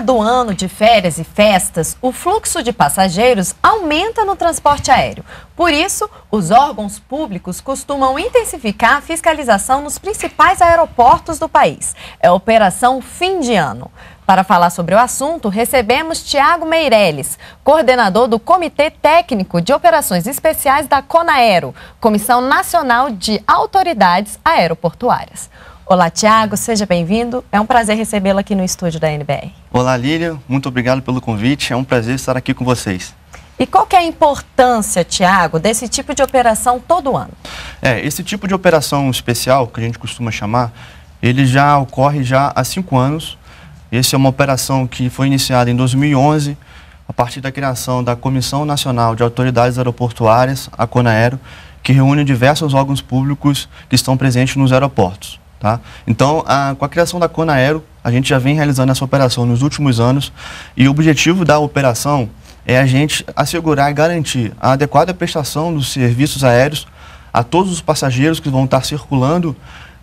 do ano de férias e festas, o fluxo de passageiros aumenta no transporte aéreo. Por isso, os órgãos públicos costumam intensificar a fiscalização nos principais aeroportos do país. É a operação fim de ano. Para falar sobre o assunto, recebemos Tiago Meirelles, coordenador do Comitê Técnico de Operações Especiais da Conaero, Comissão Nacional de Autoridades Aeroportuárias. Olá, Tiago, seja bem-vindo. É um prazer recebê-lo aqui no estúdio da NBR. Olá, Lília, muito obrigado pelo convite. É um prazer estar aqui com vocês. E qual que é a importância, Tiago, desse tipo de operação todo ano? É, esse tipo de operação especial, que a gente costuma chamar, ele já ocorre já há cinco anos. Essa é uma operação que foi iniciada em 2011, a partir da criação da Comissão Nacional de Autoridades Aeroportuárias, a CONAERO, que reúne diversos órgãos públicos que estão presentes nos aeroportos. Tá? Então, a, com a criação da Conaero, a gente já vem realizando essa operação nos últimos anos e o objetivo da operação é a gente assegurar e garantir a adequada prestação dos serviços aéreos a todos os passageiros que vão estar circulando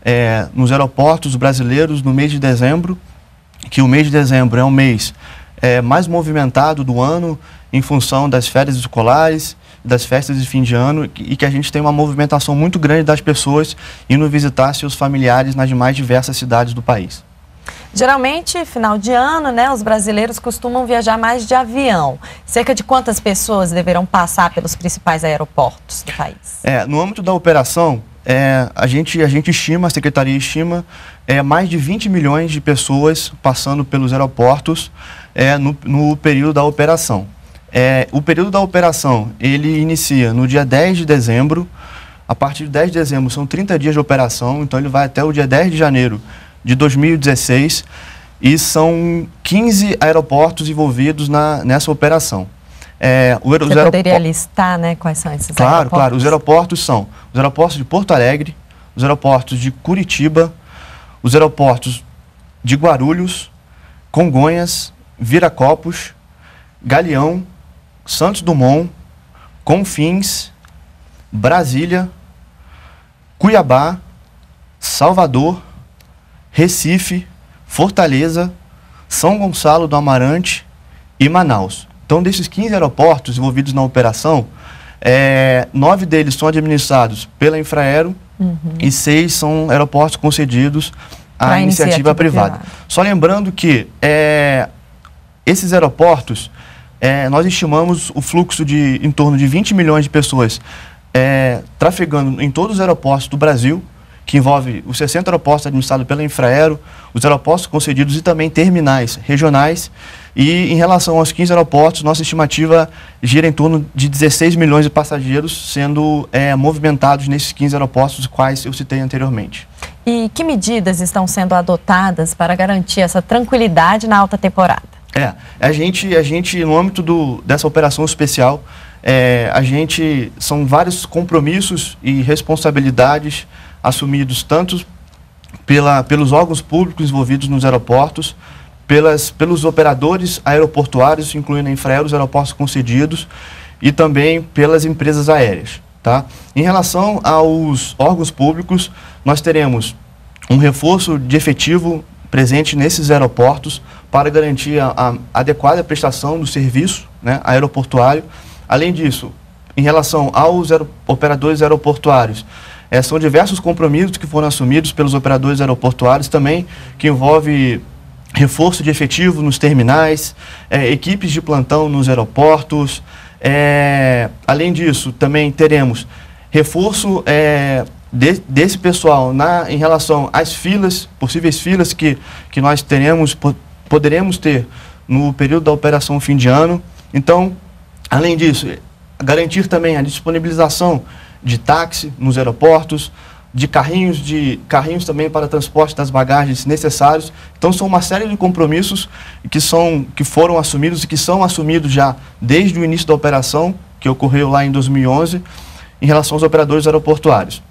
é, nos aeroportos brasileiros no mês de dezembro, que o mês de dezembro é um mês é, mais movimentado do ano em função das férias escolares, das festas de fim de ano e que a gente tem uma movimentação muito grande das pessoas indo visitar seus familiares nas mais diversas cidades do país. Geralmente, final de ano, né, os brasileiros costumam viajar mais de avião. Cerca de quantas pessoas deverão passar pelos principais aeroportos do país? É, no âmbito da operação, é, a, gente, a gente estima, a secretaria estima, é, mais de 20 milhões de pessoas passando pelos aeroportos é, no, no período da operação. É, o período da operação ele inicia no dia 10 de dezembro. A partir de 10 de dezembro são 30 dias de operação, então ele vai até o dia 10 de janeiro de 2016 e são 15 aeroportos envolvidos na, nessa operação. É, o, Você os poderia listar né, quais são esses claro, aeroportos? Claro, claro. Os aeroportos são os aeroportos de Porto Alegre, os aeroportos de Curitiba, os aeroportos de Guarulhos, Congonhas, Viracopos, Galeão, Santos Dumont, Confins, Brasília, Cuiabá, Salvador, Recife, Fortaleza, São Gonçalo do Amarante e Manaus. Então, desses 15 aeroportos envolvidos na operação, é, nove deles são administrados pela Infraero uhum. e seis são aeroportos concedidos à iniciativa, iniciativa privada. privada. Só lembrando que é, esses aeroportos, é, nós estimamos o fluxo de em torno de 20 milhões de pessoas é, trafegando em todos os aeroportos do Brasil que envolve os 60 aeroportos administrados pela Infraero, os aeroportos concedidos e também terminais regionais. E em relação aos 15 aeroportos, nossa estimativa gira em torno de 16 milhões de passageiros sendo é, movimentados nesses 15 aeroportos, os quais eu citei anteriormente. E que medidas estão sendo adotadas para garantir essa tranquilidade na alta temporada? É, a gente, a gente no âmbito do, dessa operação especial, é, a gente são vários compromissos e responsabilidades assumidos tanto pela, pelos órgãos públicos envolvidos nos aeroportos, pelas, pelos operadores aeroportuários, incluindo a Infraero, os aeroportos concedidos, e também pelas empresas aéreas. Tá? Em relação aos órgãos públicos, nós teremos um reforço de efetivo presente nesses aeroportos para garantir a, a adequada prestação do serviço né, aeroportuário. Além disso, em relação aos aer operadores aeroportuários, é, são diversos compromissos que foram assumidos pelos operadores aeroportuários também, que envolve reforço de efetivo nos terminais, é, equipes de plantão nos aeroportos. É, além disso, também teremos reforço é, de, desse pessoal na, em relação às filas, possíveis filas que, que nós teremos, po, poderemos ter no período da operação fim de ano. Então, além disso, é, garantir também a disponibilização de táxi nos aeroportos, de carrinhos, de carrinhos também para transporte das bagagens necessários. Então são uma série de compromissos que, são, que foram assumidos e que são assumidos já desde o início da operação, que ocorreu lá em 2011, em relação aos operadores aeroportuários.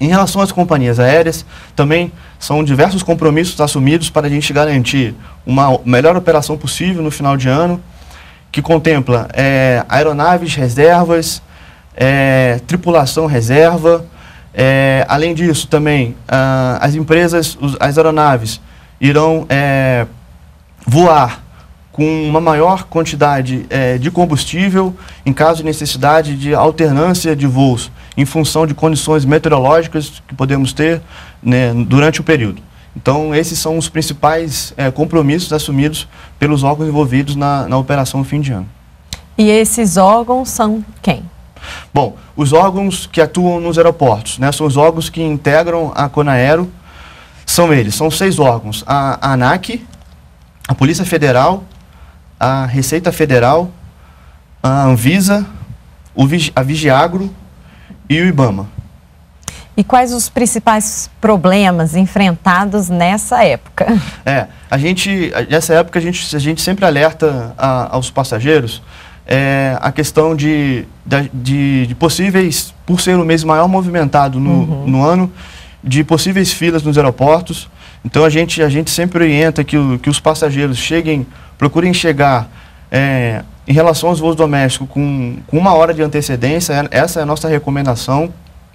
Em relação às companhias aéreas, também são diversos compromissos assumidos para a gente garantir uma melhor operação possível no final de ano, que contempla é, aeronaves, reservas, é, tripulação reserva. É, além disso, também ah, as empresas, os, as aeronaves irão é, voar com uma maior quantidade é, de combustível em caso de necessidade de alternância de voos em função de condições meteorológicas que podemos ter né, durante o período. Então, esses são os principais é, compromissos assumidos pelos órgãos envolvidos na, na operação fim de ano. E esses órgãos são quem? Bom, os órgãos que atuam nos aeroportos, né, são os órgãos que integram a Conaero, são eles, são seis órgãos, a, a ANAC, a Polícia Federal, a Receita Federal, a Anvisa, o, a Vigiagro e o IBAMA. E quais os principais problemas enfrentados nessa época? É, a gente, nessa época a gente, a gente sempre alerta a, aos passageiros é, a questão de, de, de, possíveis, por ser o mês maior movimentado no, uhum. no ano, de possíveis filas nos aeroportos. Então a gente, a gente sempre orienta que, o, que os passageiros cheguem, procurem chegar é, em relação aos voos domésticos com, com uma hora de antecedência, é, essa é a nossa recomendação.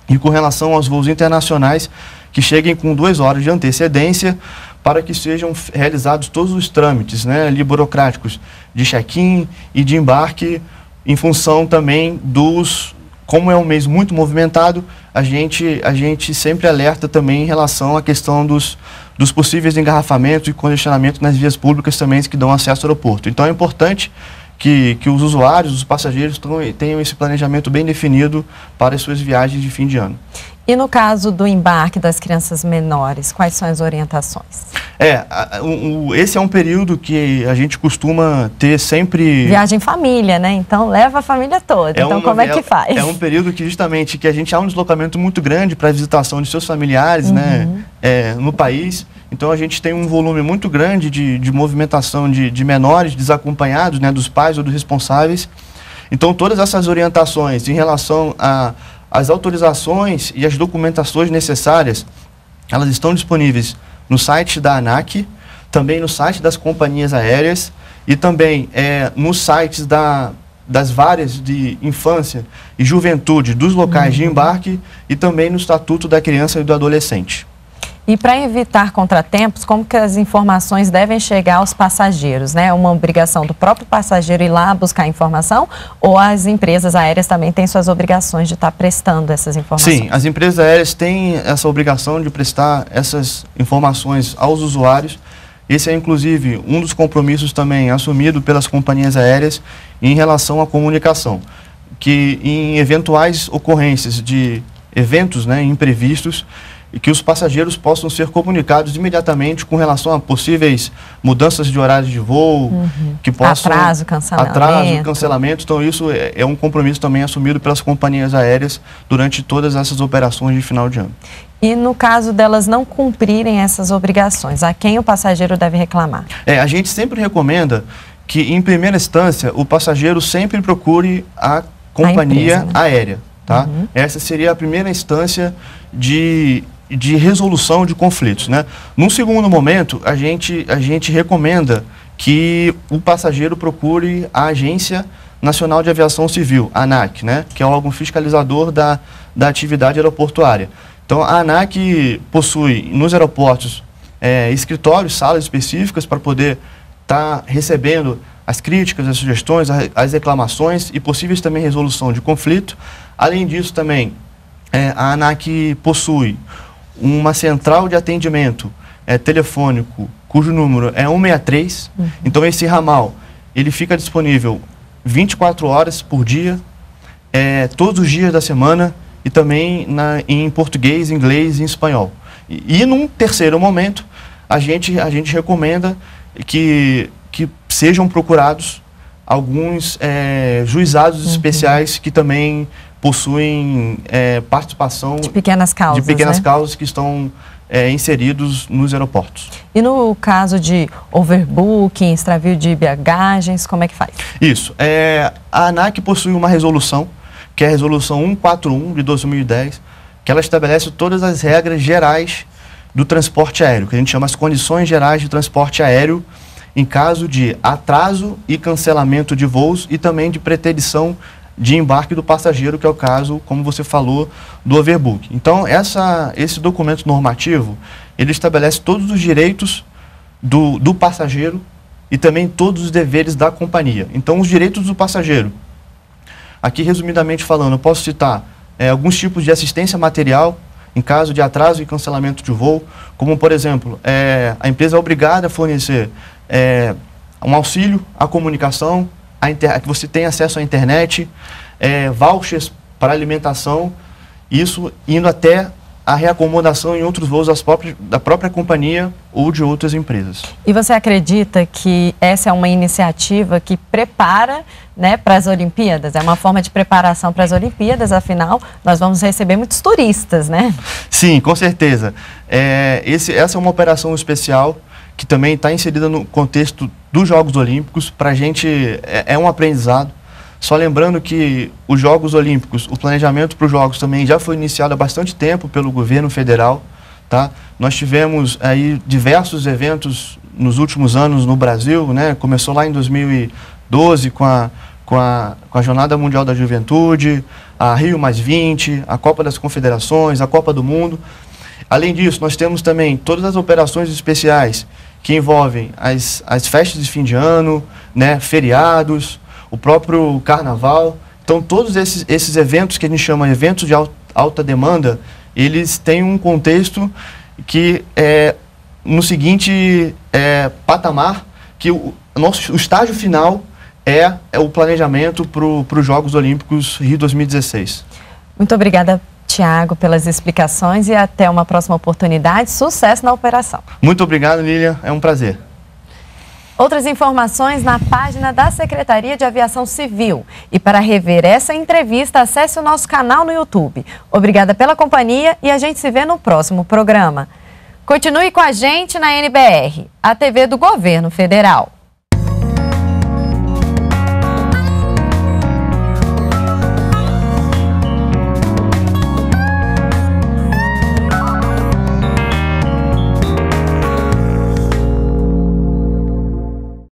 E com relação aos voos internacionais, que cheguem com duas horas de antecedência, para que sejam realizados todos os trâmites né, ali burocráticos de check-in e de embarque, em função também dos. Como é um mês muito movimentado, a gente, a gente sempre alerta também em relação à questão dos, dos possíveis engarrafamentos e congestionamento nas vias públicas também que dão acesso ao aeroporto. Então é importante que, que os usuários, os passageiros tenham esse planejamento bem definido para as suas viagens de fim de ano. E no caso do embarque das crianças menores, quais são as orientações? É, esse é um período que a gente costuma ter sempre... Viagem família, né? Então leva a família toda. É então uma, como é, é, que faz? É um período que justamente que a gente há um deslocamento muito grande para a visitação de seus familiares, né? uhum. né? É, no país. Então a gente tem um volume muito grande de, de movimentação de, de menores desacompanhados, né? Dos pais ou dos responsáveis. Então todas essas orientações em relação a as autorizações e as documentações necessárias, elas estão disponíveis no site da ANAC, também no site das companhias aéreas e também é, nos sites da, das várias de infância e juventude dos locais uhum. de embarque e também no Estatuto da Criança e do Adolescente. E para evitar contratempos, como que as informações devem chegar aos passageiros? Né? É uma obrigação do próprio passageiro ir lá buscar a informação ou as empresas aéreas também têm suas obrigações de estar tá prestando essas informações? Sim, as empresas aéreas têm essa obrigação de prestar essas informações aos usuários. Esse é, inclusive, um dos compromissos também assumido pelas companhias aéreas em relação à comunicação, que em eventuais ocorrências de eventos né, imprevistos, e que os passageiros possam ser comunicados imediatamente com relação a possíveis mudanças de horário de voo, uhum. que possam... Atraso, cancelamento. Atraso, cancelamento. Então, isso é, é um compromisso também assumido pelas companhias aéreas durante todas essas operações de final de ano. E no caso delas não cumprirem essas obrigações, a quem o passageiro deve reclamar? É, a gente sempre recomenda que, em primeira instância, o passageiro sempre procure a companhia a empresa, né? aérea. Tá? Uhum. Essa seria a primeira instância de de resolução de conflitos. Né? Num segundo momento, a gente, a gente recomenda que o passageiro procure a Agência Nacional de Aviação Civil, ANAC, né? que é o órgão fiscalizador da, da atividade aeroportuária. Então, a ANAC possui nos aeroportos é, escritórios, salas específicas para poder estar tá recebendo as críticas, as sugestões, as reclamações e possíveis também resolução de conflito. Além disso, também é, a ANAC possui uma central de atendimento é, telefônico, cujo número é 163, uhum. então esse ramal ele fica disponível 24 horas por dia, é, todos os dias da semana e também na, em português, inglês e espanhol. E, e num terceiro momento, a gente, a gente recomenda que, que sejam procurados alguns é, juizados uhum. especiais que também possuem é, participação de pequenas causas, de pequenas né? causas que estão é, inseridos nos aeroportos. E no caso de overbooking, extravio de bagagens, como é que faz? Isso. É, a ANAC possui uma resolução, que é a Resolução 141 de 2010, que ela estabelece todas as regras gerais do transporte aéreo, que a gente chama as condições gerais de transporte aéreo em caso de atraso e cancelamento de voos e também de preterição de embarque do passageiro, que é o caso, como você falou, do overbook. Então, essa, esse documento normativo, ele estabelece todos os direitos do, do passageiro e também todos os deveres da companhia. Então, os direitos do passageiro. Aqui, resumidamente falando, eu posso citar é, alguns tipos de assistência material em caso de atraso e cancelamento de voo, como, por exemplo, é, a empresa é obrigada a fornecer é, um auxílio à comunicação a inter... você tem acesso à internet, é, vouchers para alimentação, isso indo até a reacomodação em outros voos próprias, da própria companhia ou de outras empresas. E você acredita que essa é uma iniciativa que prepara né, para as Olimpíadas? É uma forma de preparação para as Olimpíadas, afinal, nós vamos receber muitos turistas, né? Sim, com certeza. É, esse, essa é uma operação especial que também está inserida no contexto dos Jogos Olímpicos. Para a gente é, é, um aprendizado. Só lembrando que os Jogos Olímpicos, o planejamento para os Jogos também já foi iniciado há bastante tempo pelo governo federal. Tá? Nós tivemos aí diversos eventos nos últimos anos no Brasil. Né? Começou lá em 2012 com a, com a, com a Jornada Mundial da Juventude, a Rio Mais 20, a Copa das Confederações, a Copa do Mundo. Além disso, nós temos também todas as operações especiais que envolvem as, as festas de fim de ano, né, feriados, o próprio carnaval. Então, todos esses, esses eventos que a gente chama de eventos de alta demanda, eles têm um contexto que é no seguinte é, patamar, que o, nosso, o estágio final é, é o planejamento para os Jogos Olímpicos Rio 2016. Muito obrigada Tiago, pelas explicações e até uma próxima oportunidade. Sucesso na operação. Muito obrigado, Lilian. É um prazer. Outras informações na página da Secretaria de Aviação Civil. E para rever essa entrevista, acesse o nosso canal no YouTube. Obrigada pela companhia e a gente se vê no próximo programa. Continue com a gente na NBR, a TV do Governo Federal.